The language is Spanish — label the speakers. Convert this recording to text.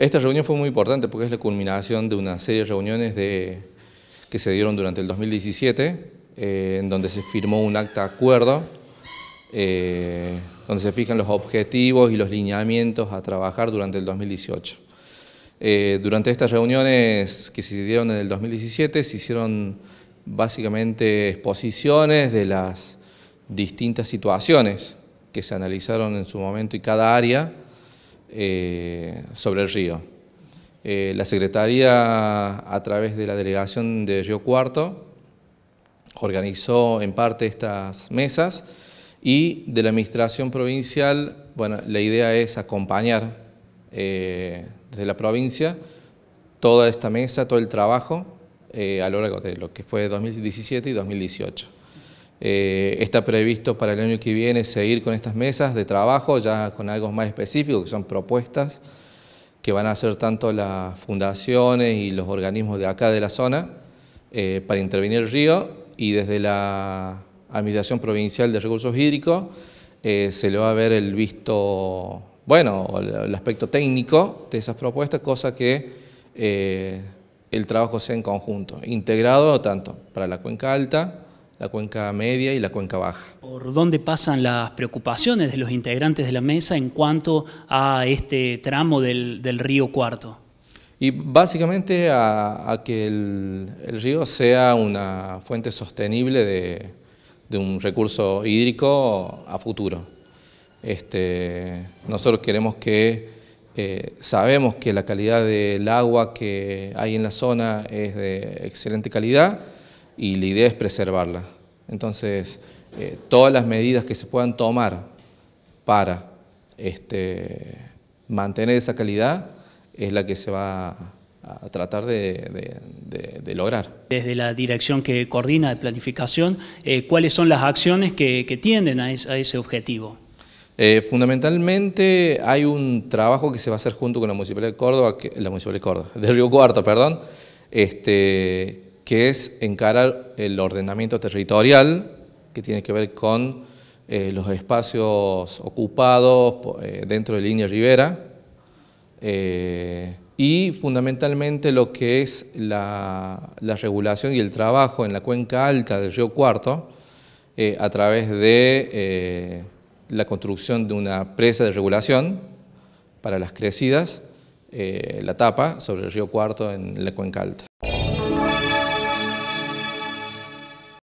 Speaker 1: Esta reunión fue muy importante porque es la culminación de una serie de reuniones que se dieron durante el 2017, eh, en donde se firmó un acta acuerdo, eh, donde se fijan los objetivos y los lineamientos a trabajar durante el 2018. Eh, durante estas reuniones que se dieron en el 2017 se hicieron básicamente exposiciones de las distintas situaciones que se analizaron en su momento y cada área eh, sobre el río. Eh, la Secretaría, a través de la delegación de Río Cuarto, organizó en parte estas mesas y de la Administración Provincial, bueno, la idea es acompañar eh, desde la provincia toda esta mesa, todo el trabajo a lo largo de lo que fue 2017 y 2018. Eh, está previsto para el año que viene seguir con estas mesas de trabajo, ya con algo más específico, que son propuestas que van a hacer tanto las fundaciones y los organismos de acá de la zona eh, para intervenir el río y desde la Administración Provincial de Recursos Hídricos eh, se le va a ver el visto, bueno, el aspecto técnico de esas propuestas, cosa que el trabajo sea en conjunto, integrado tanto
Speaker 2: para la cuenca alta, la cuenca media y la cuenca baja. ¿Por dónde pasan las preocupaciones de los integrantes de la mesa en cuanto a este tramo del, río Cuarto?
Speaker 1: Y básicamente a, que el, río sea una fuente sostenible de, un recurso hídrico a futuro. Este, nosotros queremos que, eh, sabemos que la calidad del agua que hay en la zona es de excelente calidad, y la idea es preservarla. Entonces, eh, todas las medidas que se puedan tomar para este, mantener esa calidad
Speaker 2: es la que se va a tratar de, lograr. Desde la dirección que coordina de planificación, eh, ¿cuáles son las acciones que, tienden a, ese objetivo?
Speaker 1: Eh, fundamentalmente hay un trabajo que se va a hacer junto con la Municipalidad de Córdoba, la Municipalidad de Córdoba, de Río Cuarto, perdón, este, que es encarar el ordenamiento territorial, que tiene que ver con eh, los espacios ocupados eh, dentro de Línea Rivera, eh, y fundamentalmente lo que es la, regulación y el trabajo en la cuenca alta del río Cuarto, a través de la construcción de una presa de regulación para las crecidas, la tapa sobre el río Cuarto en la cuenca alta.